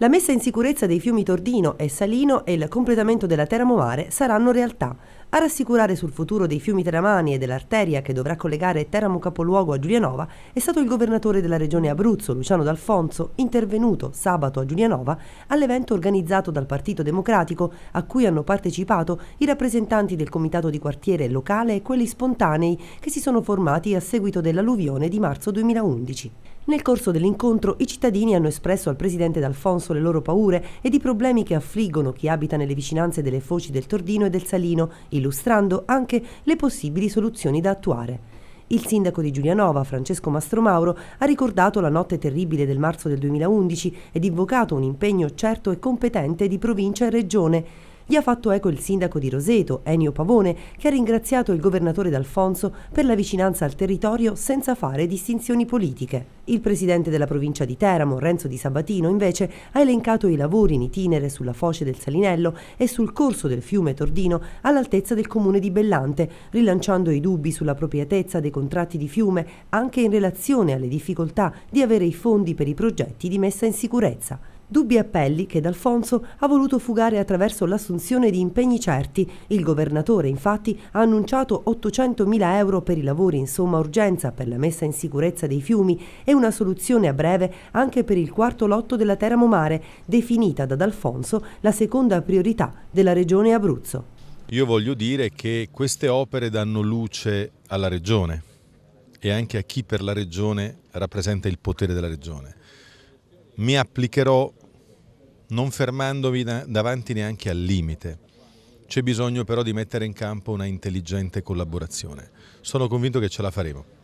La messa in sicurezza dei fiumi Tordino e Salino e il completamento della termovare saranno realtà. A rassicurare sul futuro dei fiumi teramani e dell'arteria che dovrà collegare Teramo Capoluogo a Giulianova è stato il governatore della regione Abruzzo, Luciano D'Alfonso, intervenuto sabato a Giulianova all'evento organizzato dal Partito Democratico a cui hanno partecipato i rappresentanti del comitato di quartiere locale e quelli spontanei che si sono formati a seguito dell'alluvione di marzo 2011. Nel corso dell'incontro i cittadini hanno espresso al presidente D'Alfonso le loro paure ed i problemi che affliggono chi abita nelle vicinanze delle foci del Tordino e del Salino, illustrando anche le possibili soluzioni da attuare. Il sindaco di Giulianova, Francesco Mastromauro, ha ricordato la notte terribile del marzo del 2011 ed invocato un impegno certo e competente di provincia e regione. Gli ha fatto eco il sindaco di Roseto, Enio Pavone, che ha ringraziato il governatore D'Alfonso per la vicinanza al territorio senza fare distinzioni politiche. Il presidente della provincia di Teramo, Renzo Di Sabatino, invece, ha elencato i lavori in itinere sulla foce del Salinello e sul corso del fiume Tordino all'altezza del comune di Bellante, rilanciando i dubbi sulla proprietezza dei contratti di fiume anche in relazione alle difficoltà di avere i fondi per i progetti di messa in sicurezza. Dubbi appelli che D'Alfonso ha voluto fugare attraverso l'assunzione di impegni certi. Il governatore, infatti, ha annunciato 800.000 euro per i lavori in somma urgenza per la messa in sicurezza dei fiumi e una soluzione a breve anche per il quarto lotto della Teramomare, definita da D'Alfonso la seconda priorità della regione Abruzzo. Io voglio dire che queste opere danno luce alla regione e anche a chi per la regione rappresenta il potere della regione. Mi applicherò non fermandovi davanti neanche al limite. C'è bisogno però di mettere in campo una intelligente collaborazione. Sono convinto che ce la faremo.